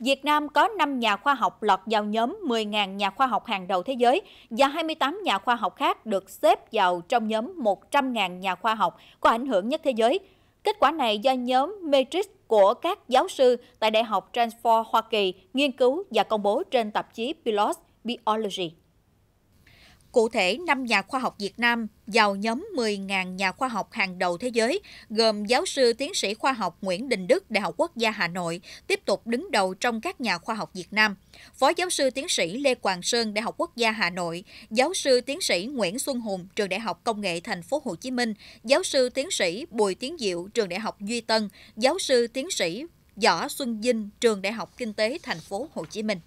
Việt Nam có 5 nhà khoa học lọt vào nhóm 10.000 nhà khoa học hàng đầu thế giới và 28 nhà khoa học khác được xếp vào trong nhóm 100.000 nhà khoa học có ảnh hưởng nhất thế giới. Kết quả này do nhóm Matrix của các giáo sư tại Đại học Stanford Hoa Kỳ nghiên cứu và công bố trên tạp chí Pilot Biology. Cụ thể, 5 nhà khoa học Việt Nam vào nhóm 10.000 nhà khoa học hàng đầu thế giới, gồm giáo sư tiến sĩ khoa học Nguyễn Đình Đức, Đại học Quốc gia Hà Nội, tiếp tục đứng đầu trong các nhà khoa học Việt Nam. Phó giáo sư tiến sĩ Lê Quang Sơn, Đại học Quốc gia Hà Nội, giáo sư tiến sĩ Nguyễn Xuân Hùng, Trường Đại học Công nghệ Thành phố Hồ Chí Minh, giáo sư tiến sĩ Bùi Tiến Diệu, Trường Đại học Duy Tân, giáo sư tiến sĩ Võ Xuân Dinh Trường Đại học Kinh tế Thành phố Hồ Chí Minh.